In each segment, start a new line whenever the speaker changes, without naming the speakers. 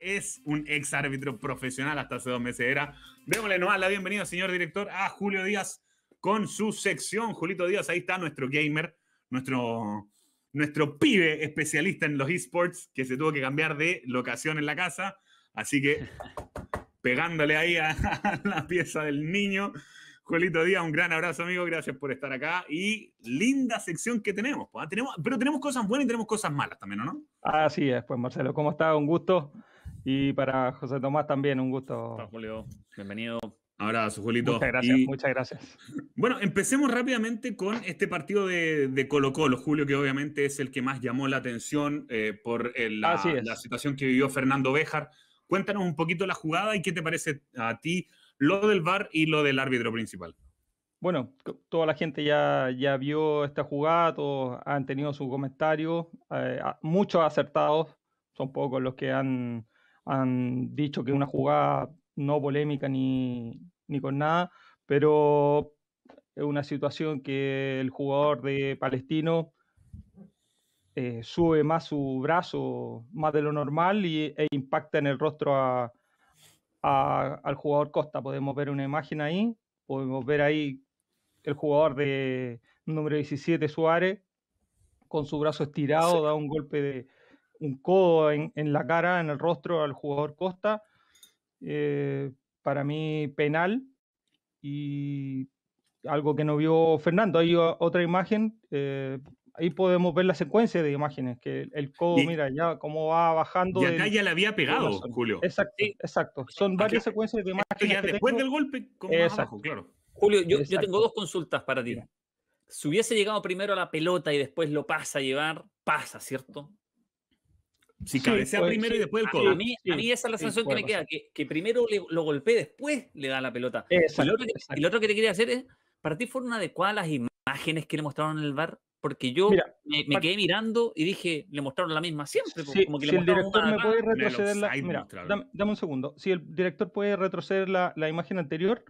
es un ex árbitro profesional hasta hace dos meses era. Démosle nomás la bienvenida, señor director, a Julio Díaz con su sección. Julito Díaz, ahí está nuestro gamer, nuestro, nuestro pibe especialista en los esports que se tuvo que cambiar de locación en la casa. Así que pegándole ahí a, la pieza del niño. Julito Díaz, un gran abrazo, amigo. Gracias por estar acá. Y linda sección que tenemos. ¿ah? tenemos pero tenemos cosas buenas y tenemos cosas malas también, no?
Así es, pues Marcelo, ¿cómo está? Un gusto. Y para José Tomás también, un gusto. Julio, bienvenido.
Abrazo, Julito. Muchas gracias,
muchas gracias.
Bueno, empecemos rápidamente con este partido de, Colo Colo, Julio, que obviamente es el que más llamó la atención eh, por eh, la, situación que vivió Fernando Béjar. Cuéntanos un poquito la jugada y qué te parece a ti lo del VAR y lo del árbitro principal.
Bueno, toda la gente ya, ya vio esta jugada, todos han tenido sus comentarios, eh, muchos acertados, son pocos los que han han dicho que es una jugada no polémica ni, con nada, pero es una situación que el jugador de Palestino eh, sube más su brazo, más de lo normal, y, e impacta en el rostro al jugador Costa. Podemos ver una imagen ahí, podemos ver ahí el jugador de número 17, Suárez, con su brazo estirado, da un golpe de, un codo en, la cara, en el rostro al jugador Costa, eh, para mí penal y algo que no vio Fernando. Hay otra imagen, eh, ahí podemos ver la secuencia de imágenes, que el codo, mira, ya cómo va bajando. Y acá ya
le había pegado, Julio. Exacto,
exacto. Son varias secuencias de imágenes. Ya después del golpe, como
claro. Julio, yo, tengo dos consultas para ti. Si hubiese llegado primero a la pelota y después lo pasa a llevar, pasa, ¿cierto? Si cabecea pues, primero y después el codo. A mí, esa es la sensación que me queda, que, primero lo golpeé después le da la pelota. y, lo otro que, te quería hacer es, ¿para ti fueron adecuadas las imágenes que le mostraron en el bar? Porque yo me, quedé mirando y dije, le mostraron la misma siempre. como que si el director puede retroceder la... Mira,
dame, un segundo. Si el director puede retroceder la, imagen anterior,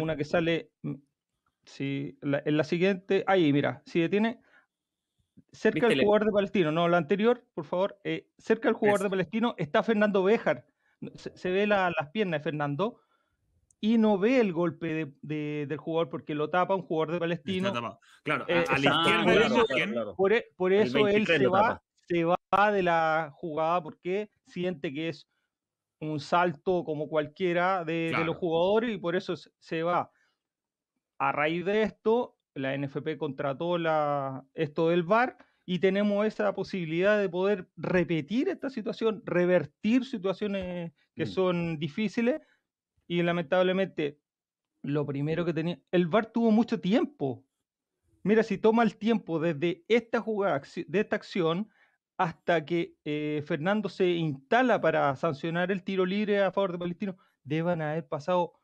una que sale... Mm, si, en la siguiente... Ahí, mira, si detiene cerca del jugador de Palestino, no, la anterior, por favor, eh, cerca del jugador de Palestino está Fernando Béjar. Se, ve las piernas de Fernando y no ve el golpe del jugador porque lo tapa un jugador de Palestino. Claro, eh, a, la izquierda. Por eso, e, él se va, de la jugada porque siente que es un salto como cualquiera de los jugadores y por eso se va. A raíz de esto, la NFP contrató esto del VAR y tenemos esa posibilidad de poder repetir esta situación, revertir situaciones que mm. son difíciles y lamentablemente lo primero que tenía, el VAR tuvo mucho tiempo. Mira, si toma el tiempo desde esta jugada, esta acción, hasta que eh, Fernando se instala para sancionar el tiro libre a favor de Palestino, deban haber pasado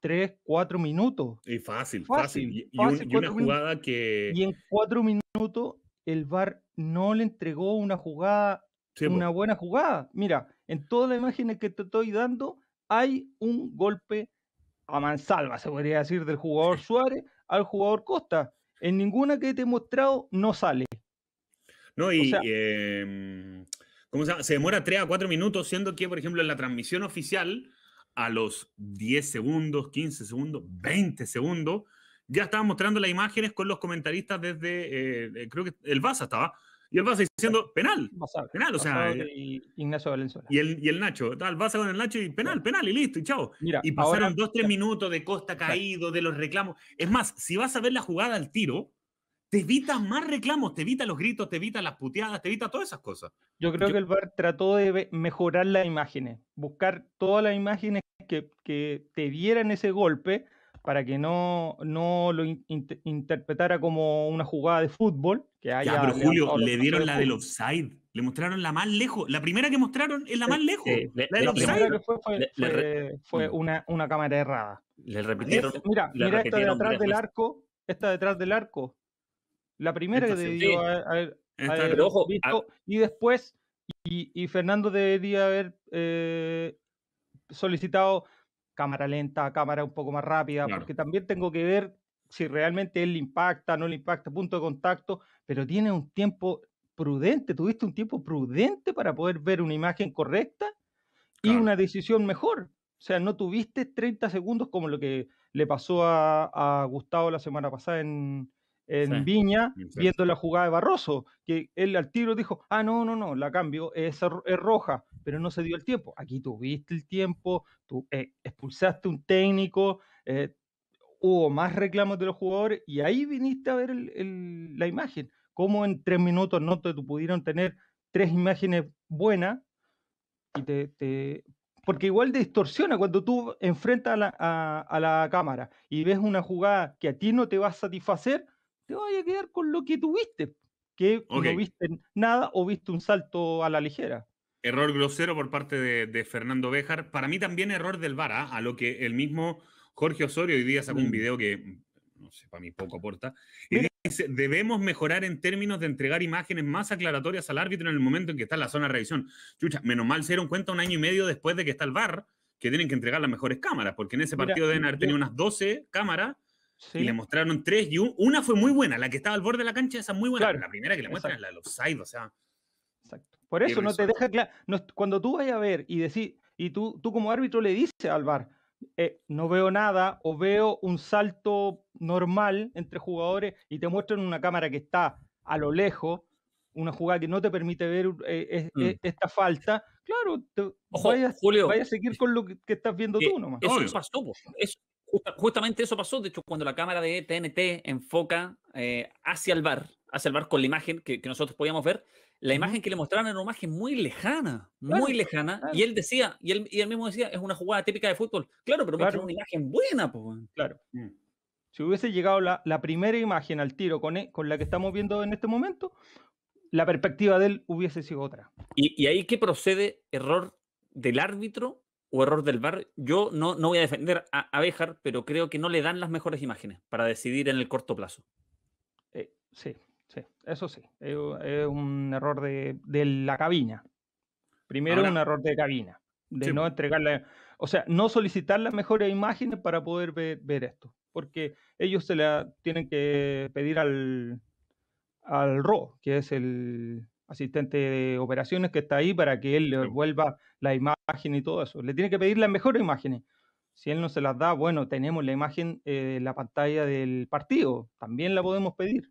tres, cuatro minutos.
Y fácil, fácil. Y, una jugada que...
Y en cuatro minutos el VAR no le entregó una jugada, una buena jugada. Mira, en todas las imágenes que te estoy dando hay un golpe a mansalva, se podría decir, del jugador Suárez al jugador Costa. En ninguna que te he mostrado no sale.
No, y... Em, se, se, demora tres a cuatro minutos, siendo que, por ejemplo, en la transmisión oficial a los 10 segundos, 15 segundos, 20 segundos, ya estaba mostrando las imágenes con los comentaristas desde, eh, creo que el Baza estaba, y el Baza diciendo penal, penal, o sea. Eh,
y Ignacio
Valenzuela. Y el, y el Nacho, tal, Baza con el Nacho y penal, penal, y listo, y chao. y pasaron 2, 3 minutos de Costa caído, de los reclamos. Es más, si vas a ver la jugada al tiro, te evita más reclamos, te evita los gritos, te evita las puteadas, te evita todas esas cosas. Yo creo que el
VAR trató de mejorar las imágenes, buscar todas las imágenes que, que te dieran ese golpe para que no, no lo interpretara como una jugada de fútbol.
Que ya, pero Julio, le dieron la del offside. Le mostraron la más lejos. La primera que mostraron es la más lejos. la, del offside. que fue,
fue, mm. una, una, cámara errada.
Le
repitieron. mira, mira esta detrás del
arco. Esta detrás del arco la primera que haber, ah y después, y, Fernando debería haber eh, solicitado cámara lenta, cámara un poco más rápida, porque también tengo que ver si realmente él le impacta, no le impacta, punto de contacto, pero tiene un tiempo prudente, tuviste un tiempo prudente para poder ver una imagen correcta y una decisión mejor. O sea, no tuviste 30 segundos como lo que le pasó a, a Gustavo la semana pasada en, en Viña viendo la jugada de Barroso, que él al tiro dijo, ah, no, no, no, la cambio, es, roja, pero no se dio el tiempo. Aquí tuviste el tiempo, tú eh, expulsaste un técnico, eh, hubo más reclamos de los jugadores y ahí viniste a ver la imagen, cómo en tres minutos no te pudieron tener tres imágenes buenas y te, porque igual distorsiona cuando tú enfrentas a la, a la cámara y ves una jugada que a ti no te va a satisfacer, te a quedar con lo que tuviste, que no viste nada o viste un salto a la ligera.
Error grosero por parte de, Fernando Béjar. Para mí también error del VAR, ¿ah? a lo que el mismo Jorge Osorio hoy día sacó un mm. video que, mm, no sé, para mí poco aporta. Y dice, debemos mejorar en términos de entregar imágenes más aclaratorias al árbitro en el momento en que está en la zona de revisión. Chucha, menos mal se dieron cuenta un año y medio después de que está el VAR, que tienen que entregar las mejores cámaras, porque en ese partido deben haber tenido unas 12 cámaras y le mostraron tres y una fue muy buena, la que estaba al borde de la cancha, esa muy buena. Claro. La primera que le muestran la de los o sea. Exacto. Por eso no te
deja claro. cuando tú vayas a ver y decís, y tú, tú como árbitro le dices al VAR, eh, no veo nada o veo un salto normal entre jugadores y te muestran una cámara que está a lo lejos, una jugada que no te permite ver eh, mm. esta falta, claro, vaya vayas, a seguir eh, con lo que, estás viendo tú nomás. Eso
pasó, eso, justamente eso pasó, de hecho, cuando la cámara de TNT enfoca eh, hacia el bar, hacia el bar con la imagen que, nosotros podíamos ver, la imagen que le mostraron era una imagen muy lejana, muy lejana, y él decía, y él, y mismo decía, es una jugada típica de fútbol. Claro, pero claro. una imagen buena, Claro. Mm.
Si hubiese llegado la, primera imagen al tiro con, e, con la que estamos viendo en este momento, la perspectiva de él hubiese sido otra.
¿Y, y ahí qué procede? ¿Error del árbitro o error del bar Yo no, no voy a defender a, pero creo que no le dan las mejores imágenes para decidir en el corto plazo. Eh, sí, sí,
eso sí. Es, un error de, la cabina. Primero un error de cabina, de no entregarle, o sea, no solicitar las mejores imágenes para poder ver, esto, porque ellos se la tienen que pedir al, al RO, que es el asistente de operaciones que está ahí, para que él le vuelva la imagen y todo eso. Le tiene que pedir la mejores imágenes. Si él no se las da, bueno, tenemos la imagen eh, la pantalla del partido, también la podemos pedir.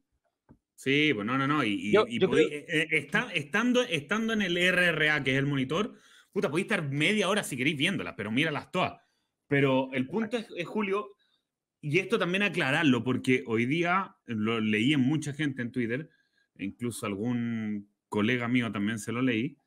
Sí, pues no, no, no. Y, eh, eh, está, estando, estando en el RRA, que es el monitor, puta, podéis estar media hora si queréis viéndolas, pero míralas todas. Pero el punto es, es, Julio, y esto también aclararlo, porque hoy día lo leí en mucha gente en Twitter, e incluso algún colega mío también se lo leí,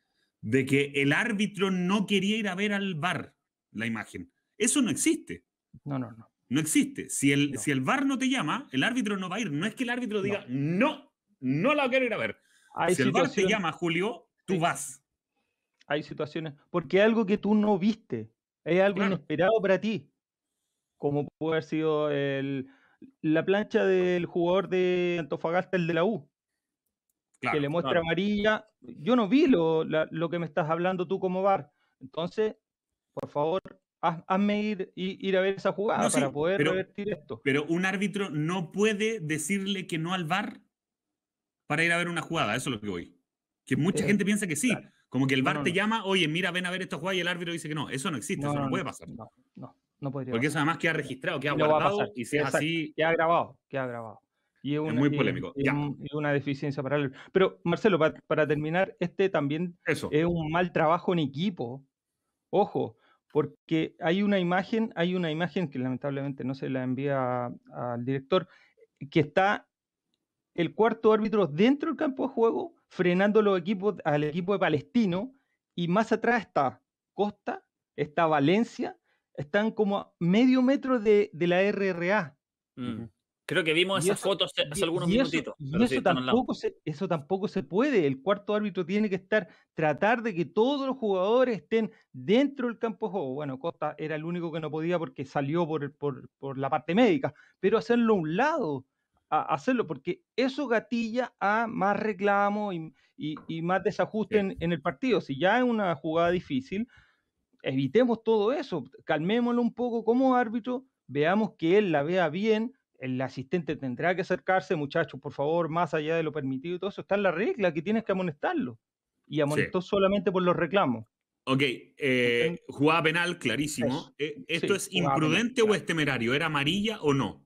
de que el árbitro no quería ir a ver al VAR la imagen. Eso no existe. No, no, no. No existe. Si el, si el VAR no te llama, el árbitro no va a ir. No es que el árbitro diga, no, no, lo la quiero ir a ver. si el VAR te llama, Julio, tú vas. Hay situaciones,
porque algo que tú no viste, es algo inesperado para ti, como puede haber sido la plancha del jugador de Antofagasta, el de la U que le muestra amarilla. Yo no vi lo, que me estás hablando tú como bar Entonces, por favor, haz, hazme ir, a ver esa jugada para poder revertir esto. Pero un
árbitro no puede decirle que no al VAR para ir a ver una jugada, eso es lo que voy. Que mucha eh, gente piensa que sí. Como que el VAR te llama, oye, mira, ven a ver esta jugada y el árbitro dice que no. Eso no existe, eso no puede pasar. No, no.
No Porque eso además queda
registrado, queda guardado y si así.
Queda grabado, queda grabado es muy eh, polémico. Y, una deficiencia paralela. Pero, Marcelo, para, terminar, este también es un mal trabajo en equipo. Ojo, porque hay una imagen, hay una imagen que lamentablemente no se la envía al director, que está el cuarto árbitro dentro del campo de juego, frenando los equipos, al equipo de Palestino, y más atrás está Costa, está Valencia, están como medio metro de, la RRA.
Creo que vimos esas fotos hace algunos minutitos. eso, tampoco
se, eso tampoco se puede. El cuarto árbitro tiene que estar, tratar de que todos los jugadores estén dentro del campo juego. Bueno, Costa era el único que no podía porque salió por, por, la parte médica, pero hacerlo a un lado, hacerlo, porque eso gatilla a más reclamo y, más desajuste en el partido. Si ya es una jugada difícil, evitemos todo eso, calmémoslo un poco como árbitro, veamos que él la vea bien el asistente tendrá que acercarse, muchachos, por favor, más allá de lo permitido y todo eso, está en la regla que tienes que amonestarlo. Y amonestó solamente por los reclamos.
Ok, eh, jugada penal, clarísimo. Eh, ¿Esto es imprudente o es temerario? ¿Era amarilla o no?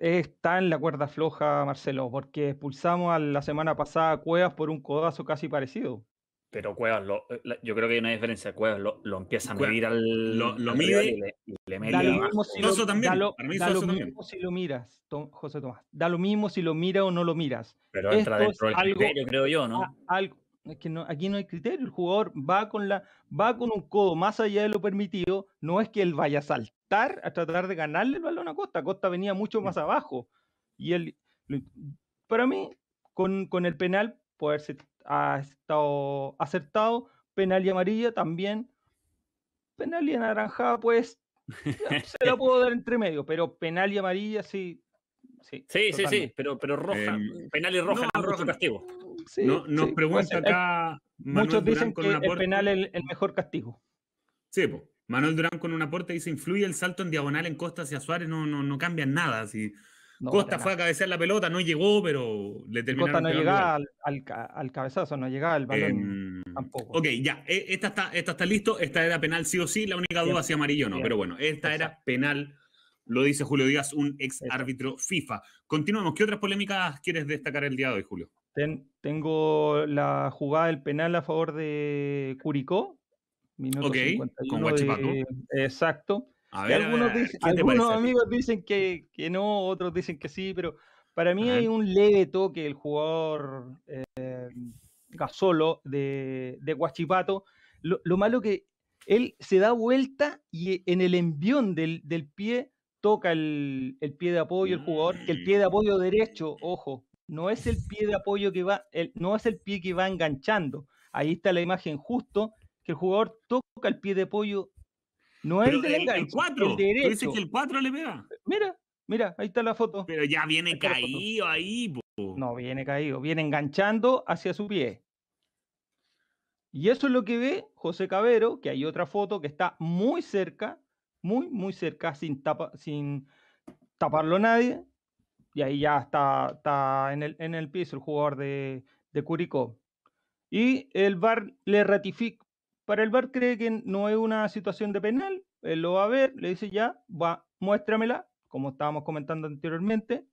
está en la cuerda floja, Marcelo, porque expulsamos a la semana pasada a Cuevas por un codazo casi parecido.
Pero Cuevas, eh, yo creo que hay una diferencia. Cuevas lo, lo empieza a medir al. Lo, mide. Y le, mide da lo mismo, si lo,
también. Da lo, mismo si lo miras, José Tomás. Da lo mismo si lo mira o no lo miras.
Pero
Esto entra dentro del algo, criterio, creo yo, ¿no?
es que no, aquí no hay criterio. El jugador va con, la, va con un codo más allá de lo permitido. No es que él vaya a saltar a tratar de ganarle el balón a Costa. Costa venía mucho más abajo. Y él. Para mí, con, con el penal, puede haberse ha estado acertado. Penal y amarilla también. Penal y naranja, pues se la puedo dar entre medio, pero penal y amarilla sí. Sí, sí, sí, pero, pero roja. Em, penal
y roja, no, rojo castigo. Mm, no, nos pregunta acá. muchos dicen que el penal es el, mejor castigo. Sí, Manuel Durán con un aporte dice: influye el salto en diagonal en Costa hacia Suárez, no, no, no cambia nada. Así. Costa fue a cabecear la pelota, no llegó, pero le terminó Costa no llegaba
al, cabezazo, no llegaba al balón em, tampoco. Ok, ya,
e, esta está, listo, esta era penal sí o sí, la única duda si amarillo amarillo no, pero bueno, esta era penal, lo dice Julio Díaz, un ex árbitro FIFA. Continuamos, ¿qué otras polémicas quieres destacar el día de hoy, Julio?
tengo la jugada del penal a favor de Curicó, minuto con Guachipaco. Exacto algunos, amigos dicen que, no, otros dicen que sí, pero para mí hay un leve toque el jugador eh, Gasolo de, de Guachipato. Lo, malo que él se da vuelta y eh, en el envión del, pie toca el, pie de apoyo el jugador, que el pie de apoyo derecho, ojo, no es el pie de apoyo que va, no es el pie que va enganchando. Ahí está la imagen justo, que el jugador toca el pie de apoyo no es el 4. que el 4 le pega. Mira, mira, ahí está la foto. Pero ya viene caído ahí, No, viene caído. Viene enganchando hacia su pie. Y eso es lo que ve José Cabero, que hay otra foto que está muy cerca, muy, muy cerca, sin, tapa, sin taparlo nadie. Y ahí ya está, en, el, en el piso el jugador de, de Curicó. Y el bar le ratifica, para el VAR cree que no es una situación de penal, él lo va a ver, le dice ya, va, muéstramela, como estábamos comentando anteriormente.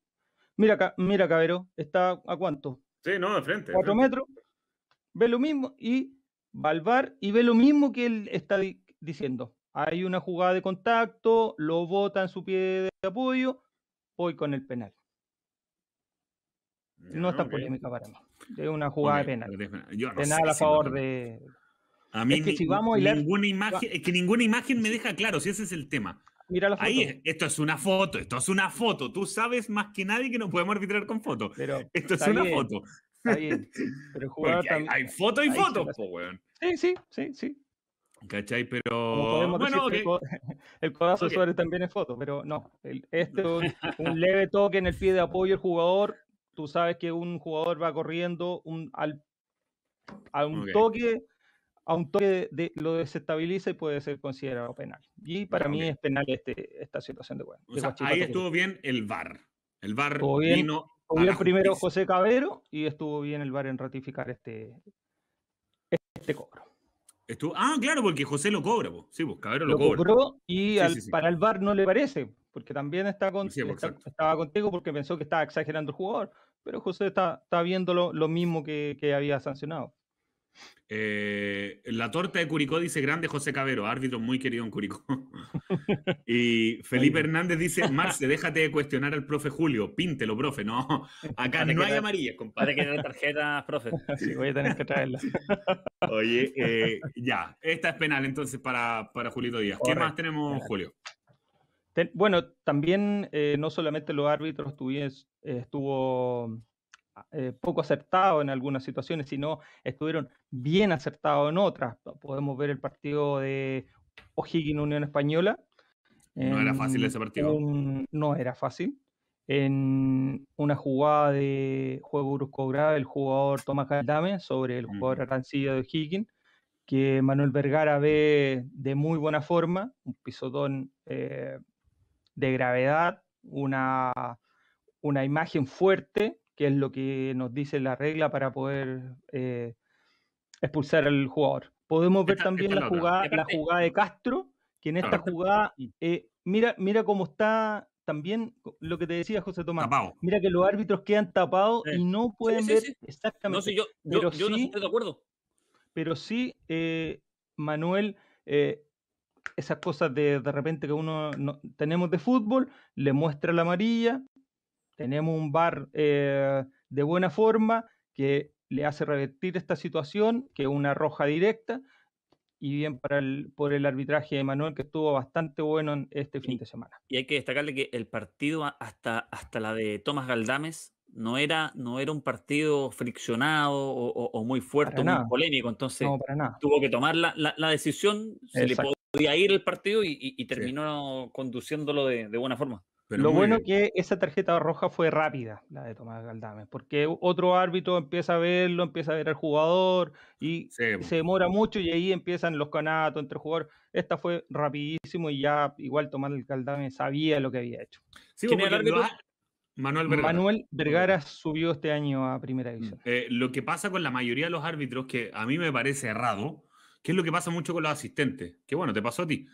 Mira, mira Cabero, está a cuánto? Sí, no, de frente. Cuatro metros. Ve lo mismo y va al bar y ve lo mismo que él está diciendo. Hay una jugada de contacto, lo bota en su pie de apoyo, voy con el penal. No, es tan polémica para mí. Es una jugada de
penal. penal a favor de, a mí que vamos ninguna imagen, que ninguna imagen me deja claro, si ese es el tema. Mira Ahí esto es una foto, esto es una foto. Tú sabes más que nadie que no podemos arbitrar con fotos. Esto es una foto. hay, foto y foto
Sí, sí, sí,
sí. ¿Cachai? Pero. bueno,
el, codazo también es foto, pero no. esto un, leve toque en el pie de apoyo del jugador. Tú sabes que un jugador va corriendo un, al, a un toque a un toque lo desestabiliza y puede ser considerado penal. Y para mí es penal este, esta situación de,
juego Ahí estuvo bien el VAR. El VAR estuvo bien, vino primero
José Cabero y estuvo bien el VAR en ratificar este,
este cobro. ah, claro, porque José lo cobra, sí, pues Cabero lo, cobra. y para
el VAR no le parece, porque también está estaba contigo porque pensó que estaba exagerando el jugador, pero José está, está viendo lo, mismo que había sancionado.
Eh, la torta de Curicó dice grande José Cabero, árbitro muy querido en Curicó. y Felipe Hernández dice, Marce, déjate de cuestionar al profe Julio, píntelo, profe. No, acá no hay amarillas, compadre. que tarjeta,
tarjetas, profe. Sí, voy a tener que traerlas.
Oye, eh, ya, esta es penal entonces para, para Julito Díaz. ¿Qué más tenemos, Julio?
bueno, también eh, no solamente los árbitros tuvies, estuvo eh, poco acertado en algunas situaciones, sino estuvieron bien acertados en otras. Podemos ver el partido de O'Higgins Unión Española.
no era fácil ese
partido. no era fácil. En una jugada de juego brusco grave, el jugador Tomás Caldame sobre el mm. jugador Arancilla de O'Higgins, que Manuel Vergara ve de muy buena forma, un pisotón eh, de gravedad, una, una imagen fuerte que es lo que nos dice la regla para poder eh, expulsar al jugador. Podemos ver también la, jugada, la jugada de Castro, que en esta jugada, mm. eh, mira, mira cómo está también lo que te decía José Tomás. Mira que los árbitros quedan tapados y no pueden ver
exactamente. No, sé yo, yo, no estoy de acuerdo.
Pero sí, eh, Manuel, esas cosas de, repente que uno tenemos de fútbol, le muestra la amarilla, tenemos un bar eh, de buena forma que le hace revertir esta situación, que es una roja directa, y bien para por el arbitraje de Manuel, que estuvo bastante bueno en este fin de semana.
Y hay que destacarle que el partido hasta, hasta la de Tomás Galdames no era, no era un partido friccionado o, muy fuerte, muy polémico, entonces tuvo que tomar la, decisión, se le podía ir el partido y, terminó conduciéndolo de buena forma lo bueno es
que esa tarjeta roja fue rápida, la de Tomás caldame. porque otro árbitro empieza a verlo, empieza a ver al jugador y se demora mucho y ahí empiezan los canatos entre jugadores. Esta fue rapidísimo y ya igual Tomás caldame sabía lo que había hecho. Sí,
Manuel Vergara. Manuel Vergara
subió este año a primera mm, división.
Eh, lo que pasa con la mayoría de los árbitros, que a mí me parece errado, que es lo que pasa mucho con los asistentes, que bueno, te pasó a ti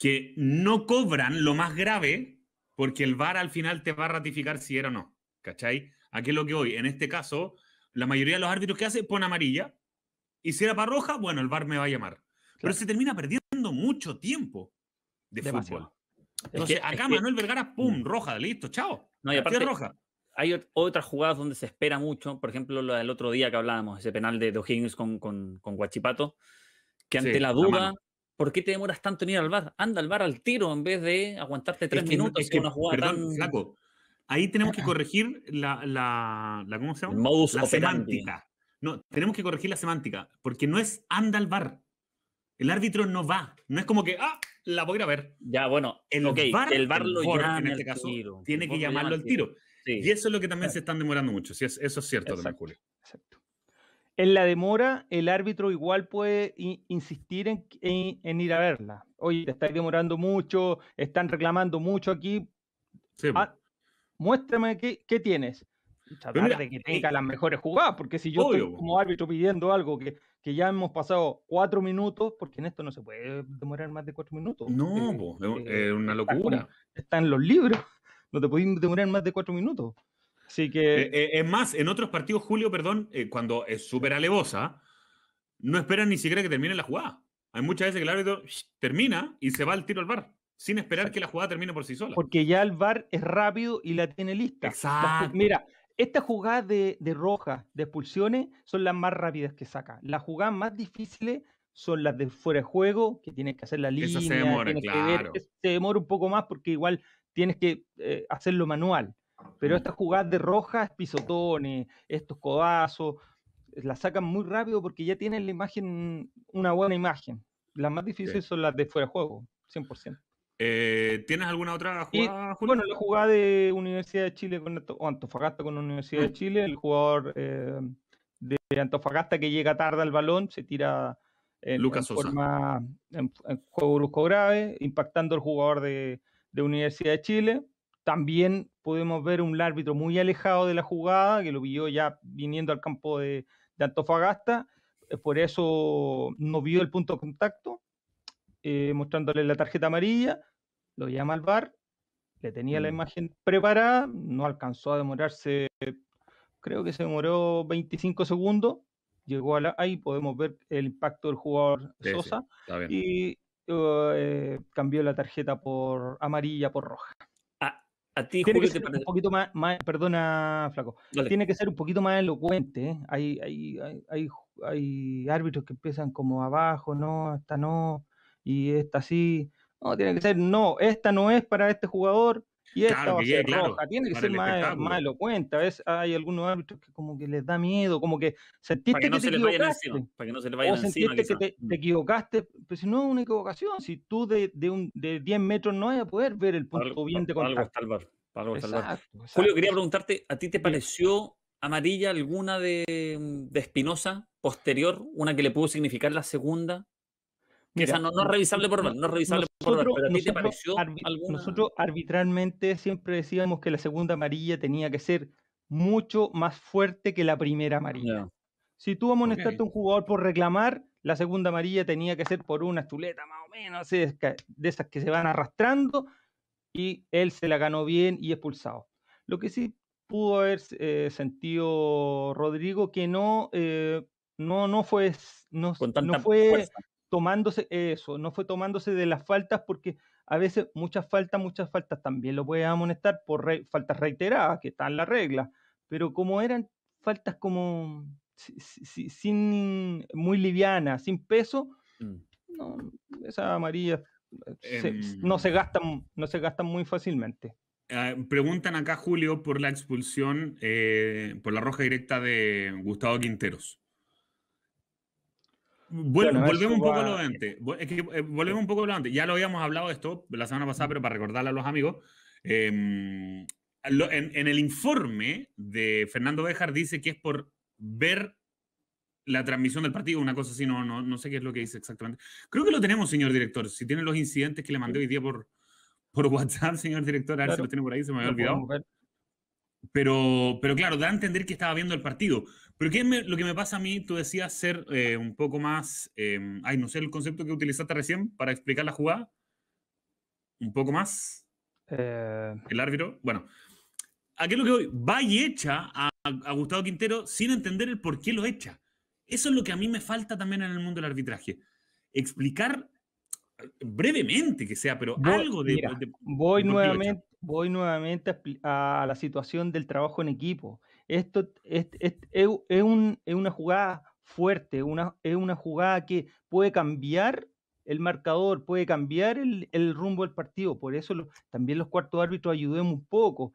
que no cobran lo más grave porque el VAR al final te va a ratificar si era o no. ¿Cachai? Aquí es lo que hoy, en este caso, la mayoría de los árbitros que hace pone amarilla y si era para roja, bueno, el VAR me va a llamar. Pero se termina perdiendo mucho tiempo de fútbol. Entonces, acá Manuel
Vergara, pum, mm. roja, listo, chao. No, hay aparte, roja. Hay otras jugadas donde se espera mucho, por ejemplo, la del otro día que hablábamos, ese penal de O'Higgins con, con, Guachipato, que ante la duda, ¿Por qué te demoras tanto en ir al bar? Anda al bar al tiro en vez de aguantarte tres minutos con que, una jugada tan... Ahí tenemos que ah. corregir la,
¿cómo se llama? la semántica. No, tenemos que corregir la semántica, porque no es anda al bar. El árbitro no va. No es como que, ah, la voy a ver. Ya, bueno, el bar, el bar lo llama en este caso, tiro. tiene que llamarlo al tiro. Y eso es lo que también se están demorando mucho. eso es cierto, Exacto. Exacto.
En la demora, el árbitro igual puede insistir en, ir a verla. Oye, te estáis demorando mucho, están reclamando mucho aquí. Sí, ah, muéstrame qué, tienes. Tratar de que tenga las mejores jugadas, porque si yo estoy como árbitro pidiendo algo que, ya hemos pasado cuatro minutos, porque en esto no se puede demorar más de cuatro minutos. No,
eh, eh, es una locura.
Está en los libros, no te pueden demorar más de cuatro minutos.
Así que. Eh, eh, es más, en otros partidos, Julio, perdón, eh, cuando es súper alevosa, no esperan ni siquiera que termine la jugada. Hay muchas veces que el árbitro termina y se va al tiro al bar, sin esperar que la jugada termine por sí sola. Porque ya el bar es rápido y la tiene lista. Exacto.
mira, estas jugadas de, de rojas, de expulsiones, son las más rápidas que saca. Las jugadas más difíciles son las de fuera de juego, que tienes que hacer la línea. Eso se demora, se demora un poco más porque igual tienes que hacerlo manual. Pero estas jugadas de rojas, pisotones, estos codazos, las sacan muy rápido porque ya tienen la imagen, una buena imagen. Las más difíciles
son las de fuera de juego, 100%. Eh, ¿Tienes alguna otra jugada, Bueno, la
jugada de Universidad de Chile con Antofagasta con Universidad de mm. Chile, el jugador eh, de Antofagasta que llega tarde al balón, se tira en, Lucas forma en, juego brusco grave, impactando al jugador de Universidad de Chile. También podemos ver un árbitro muy alejado de la jugada, que lo vio ya viniendo al campo de, Antofagasta, eh, por eso no vio el punto de contacto, eh, mostrándole la tarjeta amarilla, lo llama al bar, le tenía la mm. imagen preparada, no alcanzó a demorarse, creo que se demoró 25 segundos, llegó a la, ahí, podemos ver el impacto del jugador Sosa y eh, cambió la tarjeta por amarilla por roja.
A ti, Tiene que ser un
poquito más, perdona, Flaco. Tiene que ser un poquito más elocuente. ¿eh? Hay, hay, árbitros que empiezan como abajo, no, esta no, y esta sí. No, tiene que ser, no, esta no es para este jugador, y esta claro, va a ser roja. tiene que ser más, más, elocuente. A veces hay algunos árbitros que como que les da miedo, como que sentiste que, no te equivocaste.
para que no se les vayan o encima, sentiste que
te, mm. equivocaste, pero si no es una equivocación, si tú de, de, un, de 10 metros no vas a poder ver el
punto bien de contacto. Algo algo Julio, quería preguntarte, ¿a ti te pareció amarilla alguna de, de Espinosa posterior, una que le pudo significar la segunda? no, no, revisable por mal, nosotros, a ti te pareció
arbitralmente siempre decíamos que la segunda amarilla tenía que ser mucho más fuerte que la primera amarilla. Si tú amonestaste un jugador por reclamar, la segunda amarilla tenía que ser por una estuleta más o menos, de esas que se van arrastrando, y él se la ganó bien y expulsado. Lo que sí pudo haber eh, sentido Rodrigo, que no, eh, no, no fue, tomándose eso, no fue tomándose de las faltas, porque a veces muchas faltas, muchas faltas también lo puede amonestar por faltas reiteradas, que están en la regla, pero como eran faltas como sin, muy livianas, sin peso, mm. no, esas amarillas eh, em. no, se gastan, no se muy fácilmente.
Ah, preguntan acá, Julio, por la expulsión, eh, por la roja directa de Gustavo Quinteros
bueno, volvemos un poco a lo
eh, volvemos un poco antes. Ya lo habíamos hablado de esto la semana pasada, mm. pero para recordarle a los amigos. Em, en, el informe de Fernando Bejar dice que es por ver la transmisión del partido, una cosa así, no, no, no sé qué es lo que dice exactamente. Creo que lo tenemos, señor director. Si tiene los incidentes que le mandé hoy día por, por WhatsApp, señor director, a ver si los tiene por ahí, se me había olvidado. Pero, pero claro, da a entender que estaba viendo el partido. Pero ¿qué es lo que me pasa a mí? Tú decías ser eh, un poco más, em, ay, no sé, el concepto que utilizaste recién para explicar la jugada. Un poco más. Eh, el árbitro. Bueno, ¿a lo que voy? Va y echa a, Gustavo Quintero sin entender el por qué lo echa. Eso es lo que a mí me falta también en el mundo del arbitraje. Explicar brevemente que sea, pero algo de... voy nuevamente
voy nuevamente a, la situación del trabajo en equipo. Esto es, una jugada fuerte, una, es una jugada que puede cambiar el marcador, puede cambiar el, rumbo del partido. Por eso también los cuartos árbitros ayudemos un poco.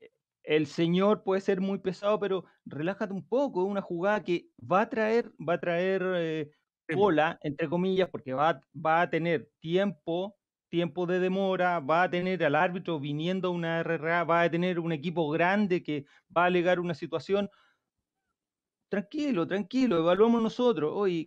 E, el señor puede ser muy pesado, pero relájate un poco. Es una jugada que va a traer, va a traer bola, eh, pues. entre comillas, porque va, va a tener tiempo tiempo de demora, va a tener al árbitro viniendo a una RRA, va a tener un equipo grande que va a alegar una situación. Tranquilo, tranquilo, evaluamos nosotros. Oye,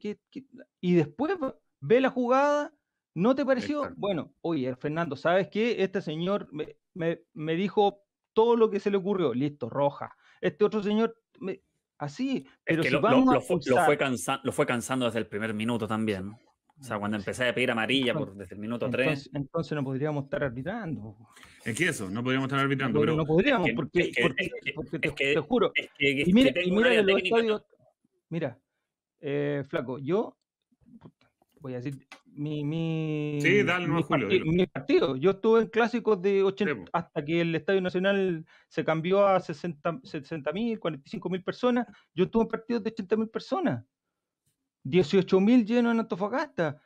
Y después ve la jugada, ¿no te pareció? Bueno, oye, Fernando, ¿sabes qué? Este señor me, dijo todo lo que se le ocurrió. Listo, roja. Este otro señor, así. Pero que lo, a fue,
lo, fue cansando desde el primer minuto también. O sea, cuando empecé a pedir amarilla por, desde el minuto 3.
Entonces no podríamos estar arbitrando.
Es que eso, no podríamos estar arbitrando. No, pero no podríamos, porque, te, juro.
y mira, y mira
Mira, eh, Flaco, yo voy a decir mi, mi, sí, dale, no es Julio, mi partido. Yo estuve en clásicos de 80 hasta que el Estadio Nacional se cambió a 60 45.000 personas. Yo estuve en partidos de 80.000 personas. 18.000 llenos en Antofagasta.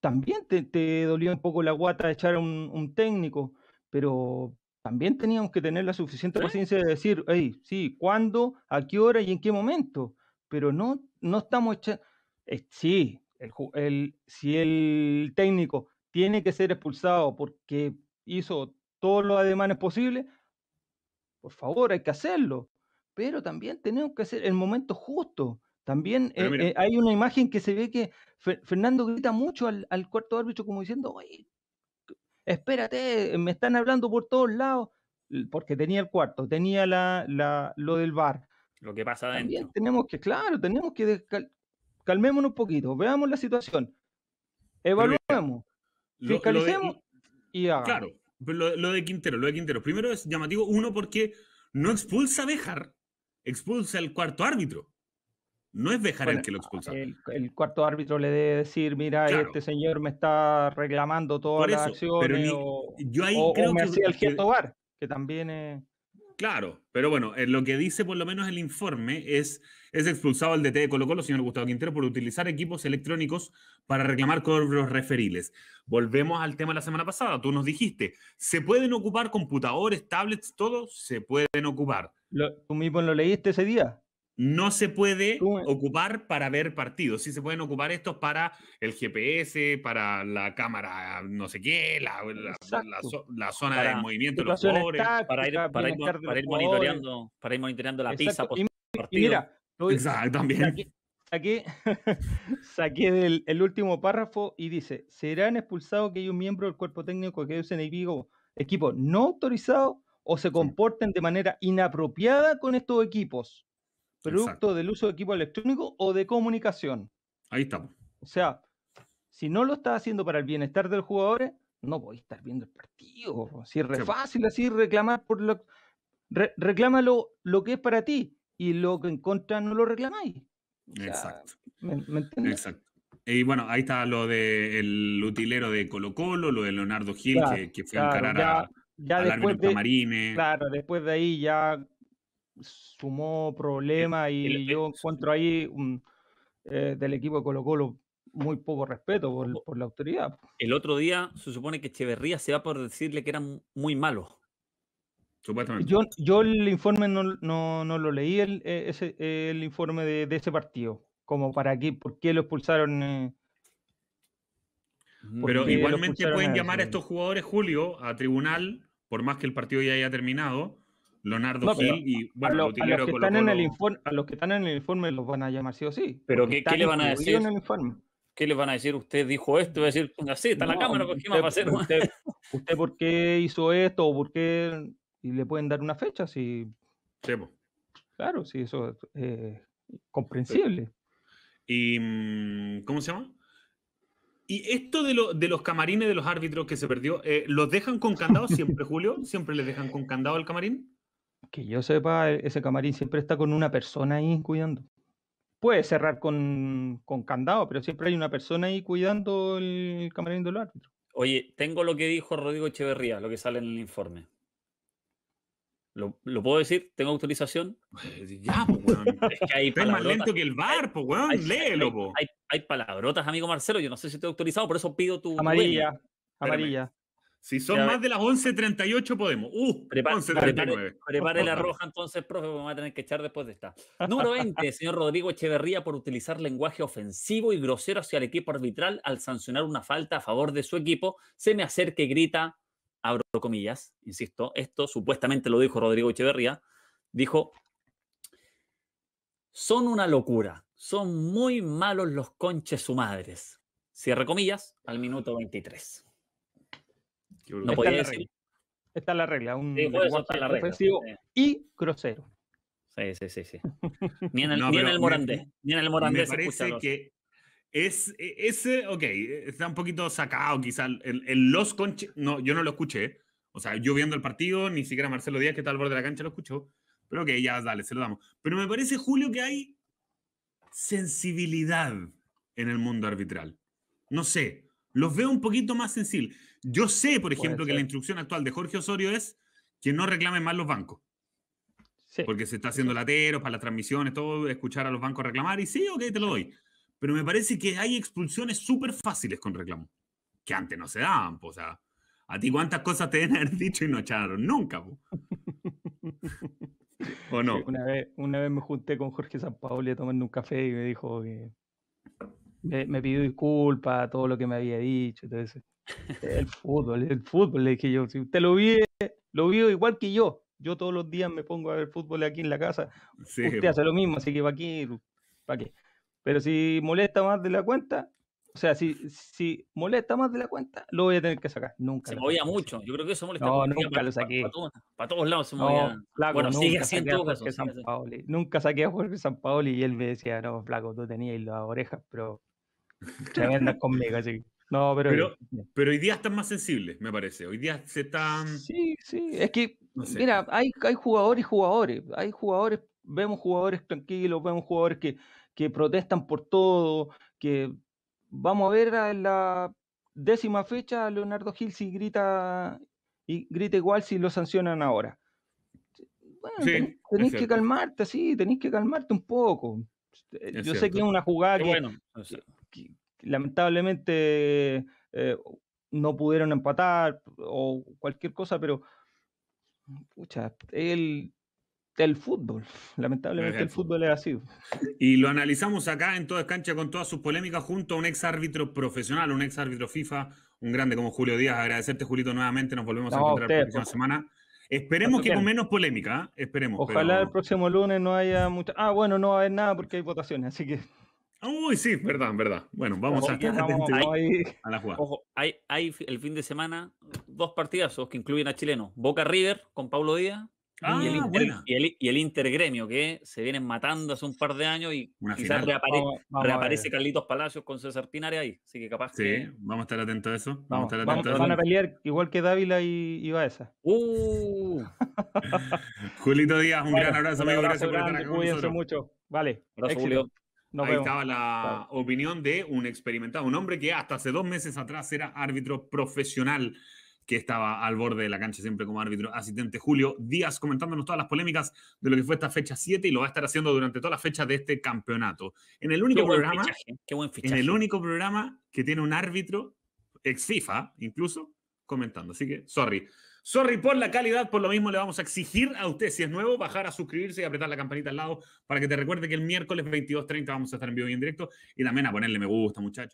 También te, te, dolía un poco la guata echar un, técnico, pero también teníamos que tener la suficiente paciencia de decir, hey, sí, ¿cuándo, a qué hora y en qué momento? Pero no, no estamos echando... sí, el, si el técnico tiene que ser expulsado porque hizo todos los ademanes posibles, por favor, hay que hacerlo. Pero también tenemos que hacer el momento justo. También eh, eh, hay una imagen que se ve que Fernando grita mucho al, cuarto árbitro como diciendo, espérate, me están hablando por todos lados, porque tenía el cuarto, tenía la, lo del bar. Lo que pasa adentro. También tenemos que, claro, tenemos que calmémonos un poquito, veamos la
situación, evaluemos,
fiscalicemos
y hagamos. Claro, lo, de Quintero, lo de Quintero. Primero es llamativo, uno, porque no expulsa a Bejar, expulsa al cuarto árbitro. No es dejar el que lo expulsa. El, cuarto árbitro
le debe decir, mira, este señor me está reclamando todas las acciones. Pero yo ahí creo que, el bar, que también
Claro, pero bueno, eh, lo que dice por lo menos el informe es, es expulsado el DT de Colo Colo, señor Gustavo Quintero, por utilizar equipos electrónicos para reclamar cobros referiles. Volvemos al tema de la semana pasada, tú nos dijiste, ¿se pueden ocupar computadores, tablets, todo? Se pueden ocupar. tú mismo lo leíste ese día no se puede ocupar para ver partidos. Sí se pueden ocupar estos para el GPS, para la cámara, no sé qué, la, zona de movimiento de los jugadores, para ir, monitoreando,
la pista Exacto,
Saqué, del, el último párrafo y dice: serán expulsados que hay un miembro del cuerpo técnico que use equipos equipo no autorizado o se comporten de manera inapropiada con estos equipos Producto del uso de equipo electrónico o de comunicación. Ahí estamos. O sea, si no lo estás haciendo para el bienestar del jugador, no podéis estar viendo el partido. Si es fácil así reclamar por lo. reclama lo, que es para ti y lo que en contra no lo reclamáis. Exacto. ¿me, entiendes?
Exacto. Y bueno, ahí está lo del utilero de Colo Colo, lo de Leonardo Gil, que, fue a encarar ya, ya después Claro,
después de ahí ya sumó problemas y yo encuentro ahí eh, del equipo de Colo Colo muy poco respeto por, la autoridad.
El otro día se supone que Echeverría se va por decirle que eran muy malos. Eh, yo,
yo el informe no, no, no lo leí, el, eh, ese, el informe de, ese partido, como para qué, por qué lo expulsaron.
pero igualmente pueden llamar a estos jugadores, Julio, a tribunal, por más que el partido ya haya terminado, Leonardo Gil y bueno, a, los que están
en el informe, a los que están en el informe los van a llamar sí o sí. Pero qué, ¿qué, le van a decir?
¿Qué le van a decir? Usted dijo esto, va a decir, así está la cámara, pues, ¿qué va a hacer? Usted, usted, por qué
hizo esto o por qué y le pueden dar una fecha si sí, pues.
Claro,
sí, eso es eh, comprensible. ¿Y mm, cómo se llama? Y esto de, los camarines de los árbitros que se perdió, eh, ¿los dejan con candado siempre, Julio? ¿Siempre les dejan con candado al camarín?
Que yo sepa, e, ese camarín siempre está con una persona ahí cuidando. Puede cerrar con, candado, pero siempre hay una persona ahí cuidando el camarín del árbitro.
Oye, tengo lo que dijo Rodrigo Echeverría, lo que sale en el informe. ¿Lo, puedo decir? ¿Tengo autorización? Eh, ya, pues, weón. Es que hay palabrotas. más lento que el bar, pues, weón. Léelo, po. Hay, palabrotas, amigo Marcelo. Yo no sé si estoy autorizado, por eso pido tu. Amarilla. Amarilla. Si son más de
las 11.38 podemos. Uh, Prepare, la roja
entonces, profe, porque me va a tener que echar después de esta. Número 20, señor Rodrigo Echeverría, por utilizar lenguaje ofensivo y grosero hacia el equipo arbitral al sancionar una falta a favor de su equipo, se me acerca y grita, abro comillas, insisto, esto supuestamente lo dijo Rodrigo Echeverría, dijo, son una locura, son muy malos los conches su madres. Cierre comillas al minuto 23. No podía
Esta es la regla, un la
y crucero. Sí, sí, sí, sí. Ni en el, Morandé. Me, parece que es e,
ese, ok, está un poquito sacado quizás el, los no, yo no lo escuché. O sea, yo viendo el partido, ni siquiera Marcelo Díaz, que está al borde de la cancha, lo escuchó. Pero ok, ya dale, se lo damos. Pero me parece, Julio, que hay sensibilidad en el mundo arbitral. No sé, los veo un poquito más sensibles. Yo sé, por ejemplo, que la instrucción actual de Jorge Osorio es que no reclamen más los bancos. Porque se está haciendo lateros para las transmisiones, todo, escuchar a los bancos reclamar y sí, ok, te lo doy. Pero me parece que hay expulsiones súper fáciles con reclamo, que antes no se daban. O sea, a ti cuántas cosas te deben haber dicho y no echaron nunca. ¿O no? una,
vez, me junté con Jorge a tomando un café y me dijo que me, pidió disculpas, todo lo que me había dicho. Entonces, el fútbol, el fútbol, le dije yo. Si usted lo vive, lo vive igual que yo. Yo todos los días me pongo a ver fútbol aquí en la casa. usted hace lo mismo, así que va aquí, ¿para qué? Pero si molesta más de la cuenta, o sea, si, si molesta más de la cuenta, lo voy a tener que sacar. Nunca. Se movía
mucho. Yo creo que eso molesta. No, nunca para, saqué. Para, todos, lados se movía. bueno, sigue
Nunca saqué a Jorge San Paoli y él me decía, no, flaco, tú tenías las orejas, pero
tremendas conmigo. Así que
pero...
pero... hoy día están más sensibles, me parece. Hoy día se están. Sí, sí. Es que, mira,
hay, hay jugadores y jugadores. Hay jugadores, vemos jugadores tranquilos, vemos jugadores que, protestan por todo, que vamos a ver en la décima fecha Leonardo Gil si grita y grita igual si lo sancionan ahora.
Bueno, tenés, que
calmarte, sí, tenés que calmarte un poco. Yo sé que es una jugada bueno, que, lamentablemente eh, no pudieron empatar o cualquier cosa, pero pucha,
el, el fútbol, lamentablemente el fútbol es así. Y lo analizamos acá en toda cancha con todas sus polémicas junto a un ex árbitro profesional, un ex árbitro FIFA, un grande como Julio Díaz. Agradecerte, Julito, nuevamente. Nos volvemos a encontrar la próxima semana. Esperemos que con menos polémica, ¿ah? esperemos. Ojalá el
próximo lunes no haya mucha. Ah, bueno, no va a haber nada porque hay votaciones, así que. Uy, sí, verdad, verdad. Bueno, vamos a
estar atentos a la jugada. Ojo, hay, hay, el fin de semana dos partidazos que incluyen a Chileno. Boca River con Pablo Díaz ah, y, el Inter, Gremio, que se vienen matando hace un par de años y quizás reaparece Carlitos Palacios con César Pinares ahí. Así que capaz sí,
vamos a estar atentos a eso. Vamos, a estar atentos a eso. Van a pelear igual que Dávila y,
Baeza. Uh.
Julito Díaz, un gran abrazo, amigo. Gracias por estar acá con mucho. Vale, abrazo, Julio. Nos Ahí estaba la opinión de un experimentado, un hombre que hasta hace dos meses atrás era árbitro profesional, que estaba al borde de la cancha siempre como árbitro asistente. Julio Díaz comentándonos todas las polémicas de lo que fue esta fecha 7 y lo va a estar haciendo durante toda la fecha de este campeonato. En el único, programa, en el único programa que tiene un árbitro ex FIFA, incluso, comentando. Así que, sorry. Sorry por la calidad, por lo mismo le vamos a exigir a usted, si es nuevo, bajar a suscribirse y apretar la campanita al lado para que te recuerde que el miércoles 22.30 vamos a estar en vivo y en directo y también a ponerle me gusta, muchachos.